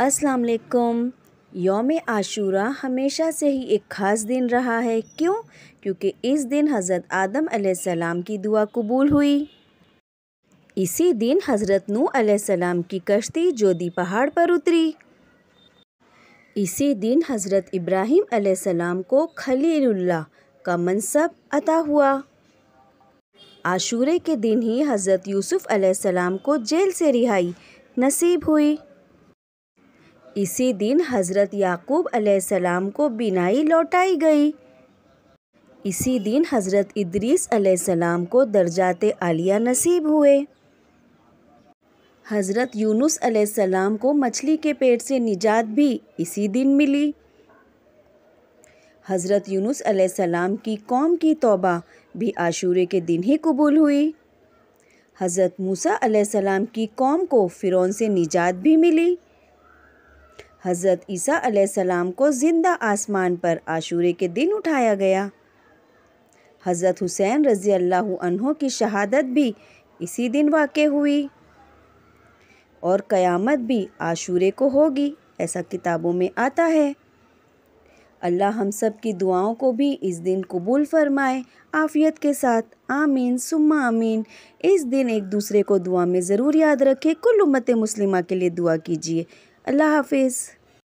अस्सलाम वालेकुम योम आशूरा हमेशा से ही एक ख़ास दिन रहा है क्यों क्योंकि इस दिन हज़रत आदम सलाम की दुआ कबूल हुई इसी दिन हज़रत नू सलाम की कश्ती जोदी पहाड़ पर उतरी इसी दिन हज़रत इब्राहिम सलाम को खलीलुल्लाह का मनसब अता हुआ आशूरे के दिन ही हज़रत यूसुफ़ सलाम को जेल से रिहाई नसीब हुई इसी दिन हज़रत याकूब अलैहिस्सलाम को बिनाई लौटाई गई इसी दिन हज़रत इदरीस अलैहिस्सलाम को दर्जात आलिया नसीब हुए हज़रत यूनुस अलैहिस्सलाम को मछली के पेट से निजात भी इसी दिन मिली हज़रत यूनुस अलैहिस्सलाम की कौम की तौबा भी आशूरे के दिन ही कबूल हुई हज़रत मूसा अलैहिस्सलाम की कौम को फ़िरौन से निजात भी मिली हज़रत ईसा सलाम को ज़िंदा आसमान पर आशूरे के दिन उठाया गया हज़रत हुसैन रज़ी अल्लाह अनहों की शहादत भी इसी दिन वाक़ हुई और क़यामत भी आशूरे को होगी ऐसा किताबों में आता है अल्लाह हम सब की दुआओं को भी इस दिन कबूल फरमाए आफ़ियत के साथ आमीन सुम्मा आमीन इस दिन एक दूसरे को दुआ में ज़रूर याद रखें कुल उम्मत मुस्लिमा के लिए दुआ कीजिए अल्लाह हाफिज़